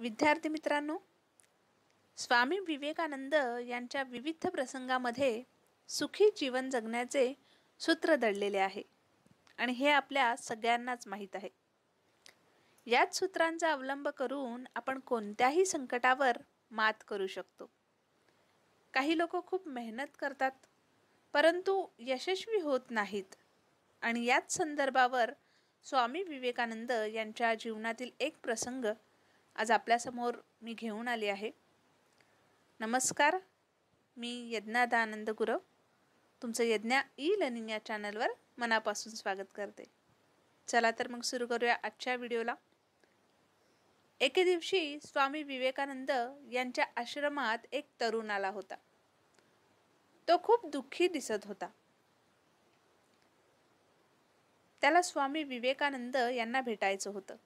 विद्यार्थी मित्रांनो स्वामी विवेकानंद यांच्या विविध प्रसंगामध्ये सुखी जीवन जगण्याचे सूत्र दडलेले आहे आणि हे आपल्या सगळ्यांनाच माहीत आहे याच सूत्रांचा अवलंब करून आपण कोणत्याही संकटावर मात करू शकतो काही लोक खूप मेहनत करतात परंतु यशस्वी होत नाहीत आणि याच संदर्भावर स्वामी विवेकानंद यांच्या जीवनातील एक प्रसंग आज आपल्यासमोर मी घेऊन आले आहे नमस्कार मी यज्ञादानंद गुरव तुमचं यज्ञा ई लर्निंग या चॅनलवर मनापासून स्वागत करते चला तर मग सुरू करूया आजच्या व्हिडिओला एके दिवशी स्वामी विवेकानंद यांच्या आश्रमात एक तरुण आला होता तो खूप दुःखी दिसत होता त्याला स्वामी विवेकानंद यांना भेटायचं होतं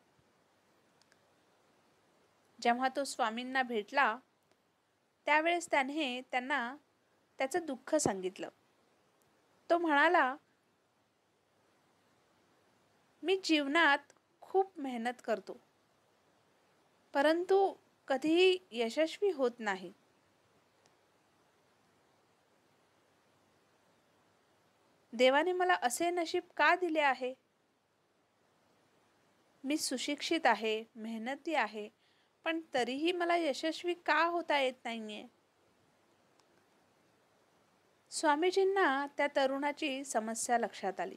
जेव्हा तो स्वामींना भेटला त्यावेळेस त्याने त्यांना त्याचं दुःख सांगितलं तो म्हणाला मी जीवनात खूप मेहनत करतो परंतु कधीही यशस्वी होत नाही देवाने मला असे नशीब का दिले आहे मी सुशिक्षित आहे मेहनती आहे पण तरीही मला यशस्वी का होता येत नाहीये स्वामीजींना त्या तरुणाची समस्या लक्षात आली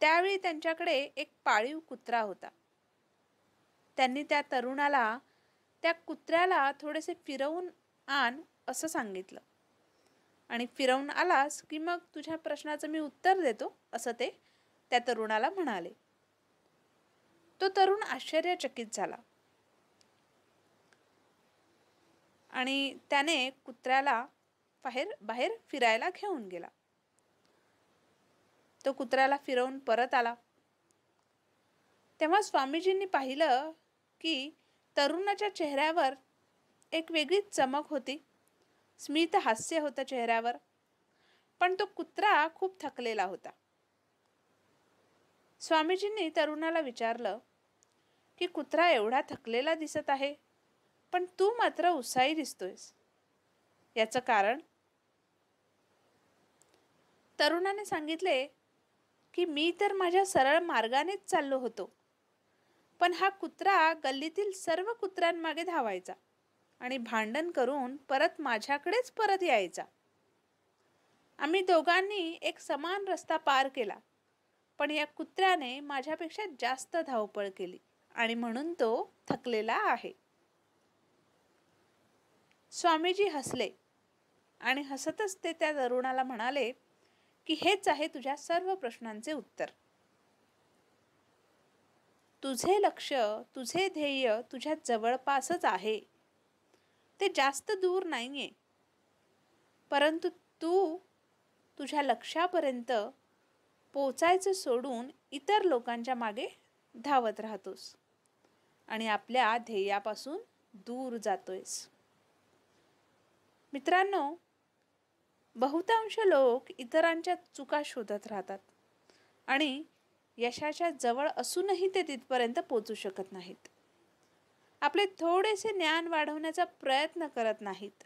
त्यावेळी त्यांच्याकडे एक पाळीव कुत्रा होता त्यांनी त्या तरुणाला त्या कुत्र्याला थोडेसे फिरवून आण असं सांगितलं आणि फिरवून आलास की मग तुझ्या प्रश्नाचं मी उत्तर देतो असं ते त्या तरुणाला म्हणाले तो तरुण आश्चर्यचकित झाला आणि त्याने कुत्र्याला बाहेर बाहेर फिरायला घेऊन गेला तो कुत्र्याला फिरवून परत आला तेव्हा स्वामीजींनी पाहिलं की तरुणाच्या चेहऱ्यावर एक वेगळीच चमक होती स्मित हास्य होतं चेहऱ्यावर पण तो कुत्रा खूप थकलेला होता स्वामीजींनी तरुणाला विचारलं की कुत्रा एवढा थकलेला दिसत आहे पण तू मात्र उत्साही दिसतोयस याचं कारण तरुणाने सांगितले की मी तर माझ्या सरळ मार्गानेच चाललो होतो पण हा कुत्रा गल्लीतील सर्व कुत्र्यांमागे धावायचा आणि भांडण करून परत माझ्याकडेच परत यायचा आम्ही दोघांनी एक समान रस्ता पार केला पण या कुत्र्याने माझ्यापेक्षा जास्त धावपळ केली आणि म्हणून तो थकलेला आहे स्वामीजी हसले आणि हसतच ते त्या तरुणाला म्हणाले की हेच आहे तुझ्या सर्व प्रश्नांचे उत्तर तुझे लक्ष तुझे ध्येय तुझ्या जवळपासच आहे ते जास्त दूर नाहीये परंतु तू तुझ्या लक्षापर्यंत पोचायचं सोडून इतर लोकांच्या मागे धावत राहतोस आणि आपल्या ध्येयापासून दूर जातोयस मित्रांनो बहुतांश लोक इतरांच्या चुका शोधत राहतात आणि यशाच्या जवळ असूनही ते तिथपर्यंत पोचू शकत नाहीत आपले थोडेसे ज्ञान वाढवण्याचा प्रयत्न करत नाहीत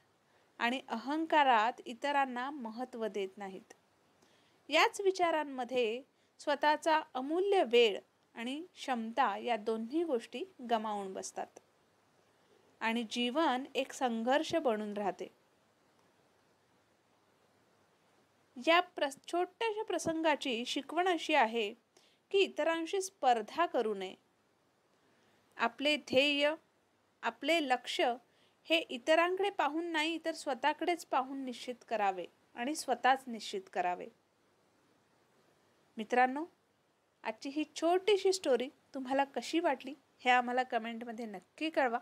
आणि अहंकारात इतरांना महत्त्व देत नाहीत याच विचारांमध्ये स्वतःचा अमूल्य वेळ आणि क्षमता या दोन्ही गोष्टी गमावून बसतात आणि जीवन एक संघर्ष बनून राहते या छोट्याशा प्रसंगाची शिकवण अशी आहे की इतरांशी स्पर्धा करू नये आपले ध्येय आपले लक्ष हे इतरांकडे पाहून नाही तर स्वतःकडेच पाहून निश्चित करावे आणि स्वतःच निश्चित करावे मित्रांनो आजची ही छोटीशी स्टोरी तुम्हाला कशी वाटली हे आम्हाला कमेंटमध्ये नक्की कळवा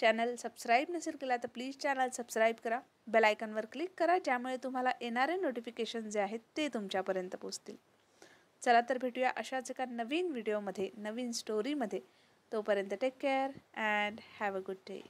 चॅनल सबस्क्राईब नसेल केला तर प्लीज चॅनल सबस्क्राईब करा बेलायकनवर क्लिक करा ज्यामुळे तुम्हाला येणारे नोटिफिकेशन जे आहेत ते तुमच्यापर्यंत पोचतील चला तर भेटूया अशाच एका नवीन व्हिडिओमध्ये नवीन स्टोरीमध्ये तोपर्यंत take care and have a good day